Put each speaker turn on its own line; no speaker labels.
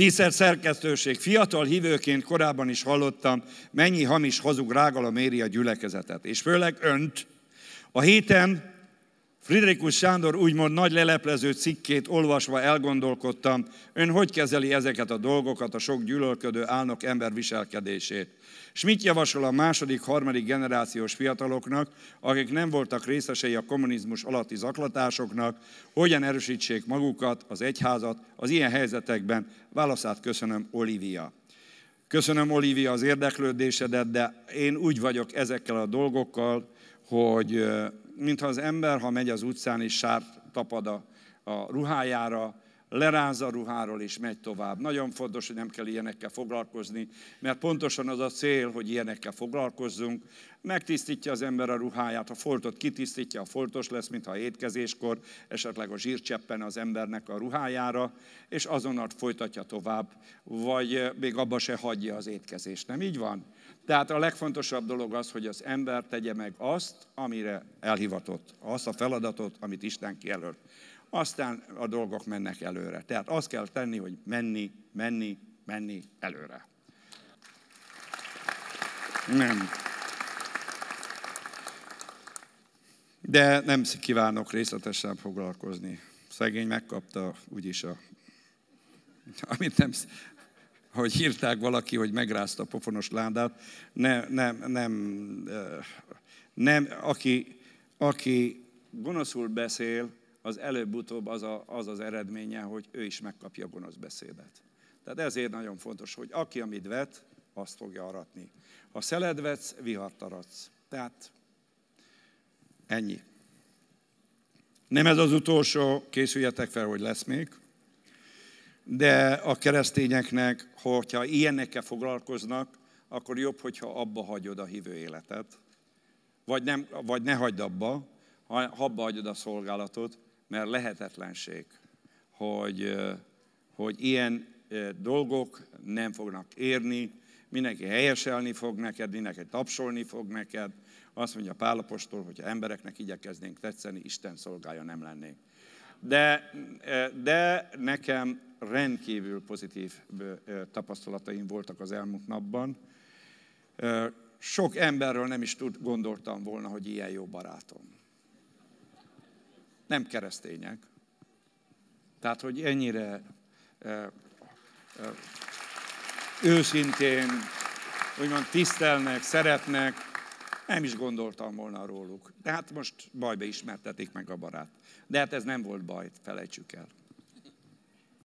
Tízszer szerkesztőség, fiatal hívőként korábban is hallottam, mennyi hamis hazug rágalom éri a gyülekezetet, és főleg önt. A héten Friderikus Sándor úgymond nagy leleplező cikkét olvasva elgondolkodtam, ön hogy kezeli ezeket a dolgokat, a sok gyűlölködő álnok ember viselkedését. És mit javasol a második, harmadik generációs fiataloknak, akik nem voltak részesei a kommunizmus alatti zaklatásoknak, hogyan erősítsék magukat, az egyházat az ilyen helyzetekben? Válaszát köszönöm, Olivia. Köszönöm, Olivia, az érdeklődésedet, de én úgy vagyok ezekkel a dolgokkal, hogy mintha az ember, ha megy az utcán és sárt tapad a, a ruhájára, leráz a ruháról és megy tovább. Nagyon fontos, hogy nem kell ilyenekkel foglalkozni, mert pontosan az a cél, hogy ilyenekkel foglalkozzunk. Megtisztítja az ember a ruháját, a foltot kitisztítja, a foltos lesz, mintha étkezéskor, esetleg a zsírcseppen az embernek a ruhájára, és azonnal folytatja tovább, vagy eh, még abba se hagyja az étkezést. Nem így van? Tehát a legfontosabb dolog az, hogy az ember tegye meg azt, amire elhivatott, azt a feladatot, amit Isten kijelölt aztán a dolgok mennek előre. Tehát azt kell tenni, hogy menni, menni, menni előre. Nem. De nem kívánok részletesen foglalkozni. Szegény megkapta úgyis a... Amit nem, hogy írták valaki, hogy megrázta a pofonos ládát, nem, nem, nem, nem aki, aki gonoszul beszél, az előbb-utóbb az, a, az az eredménye, hogy ő is megkapja a gonosz beszédet. Tehát ezért nagyon fontos, hogy aki amit vet, azt fogja aratni. Ha szeled vetsz, vihart aratsz. Tehát ennyi. Nem ez az utolsó, készüljetek fel, hogy lesz még. De a keresztényeknek, hogyha ilyenekkel foglalkoznak, akkor jobb, hogyha abba hagyod a hívő életet. Vagy, nem, vagy ne hagyd abba, ha abba hagyod a szolgálatot, mert lehetetlenség, hogy, hogy ilyen dolgok nem fognak érni, mindenki helyeselni fog neked, mindenki tapsolni fog neked. Azt mondja Pálapostól, hogyha embereknek igyekeznénk tetszeni, Isten szolgája nem lennénk. De, de nekem rendkívül pozitív tapasztalataim voltak az elmúlt napban. Sok emberről nem is tud, gondoltam volna, hogy ilyen jó barátom nem keresztények. Tehát, hogy ennyire e, e, őszintén, úgymond tisztelnek, szeretnek, nem is gondoltam volna róluk. De hát most bajba ismertetik meg a barát. De hát ez nem volt baj, felejtsük el.